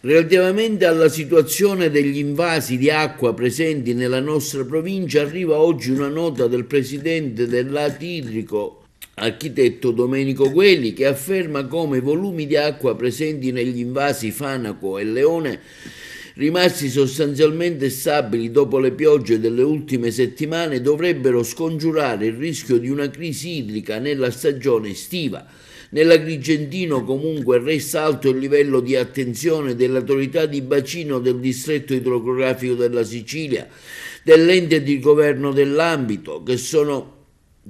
Relativamente alla situazione degli invasi di acqua presenti nella nostra provincia arriva oggi una nota del presidente dell'Ati idrico, architetto Domenico Guelli, che afferma come i volumi di acqua presenti negli invasi Fanaco e Leone rimasti sostanzialmente stabili dopo le piogge delle ultime settimane, dovrebbero scongiurare il rischio di una crisi idrica nella stagione estiva. Nell'Agrigentino comunque resta alto il livello di attenzione dell'autorità di bacino del distretto idrografico della Sicilia, dell'ente di governo dell'ambito, che sono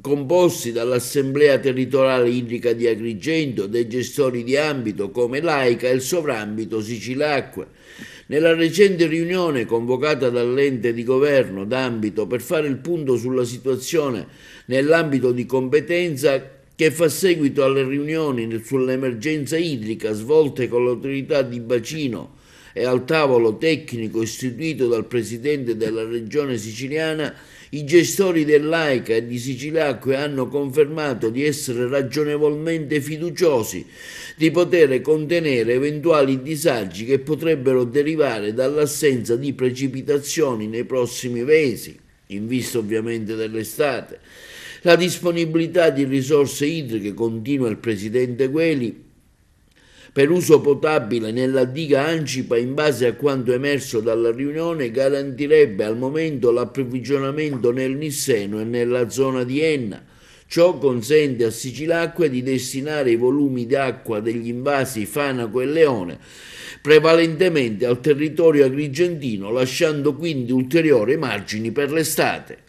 composti dall'Assemblea territoriale idrica di Agrigento, dei gestori di ambito come l'AICA e il sovrambito Sicilacque. Nella recente riunione convocata dall'ente di governo d'ambito per fare il punto sulla situazione nell'ambito di competenza che fa seguito alle riunioni sull'emergenza idrica svolte con l'autorità di bacino e al tavolo tecnico istituito dal presidente della regione siciliana, i gestori dell'AICA e di Sicilacque hanno confermato di essere ragionevolmente fiduciosi di poter contenere eventuali disagi che potrebbero derivare dall'assenza di precipitazioni nei prossimi mesi, in vista ovviamente dell'estate. La disponibilità di risorse idriche, continua il presidente Gueli, per uso potabile nella diga Ancipa in base a quanto emerso dalla riunione garantirebbe al momento l'approvvigionamento nel Nisseno e nella zona di Enna. Ciò consente a Sicilacque di destinare i volumi d'acqua degli invasi Fanaco e Leone prevalentemente al territorio agrigentino, lasciando quindi ulteriori margini per l'estate.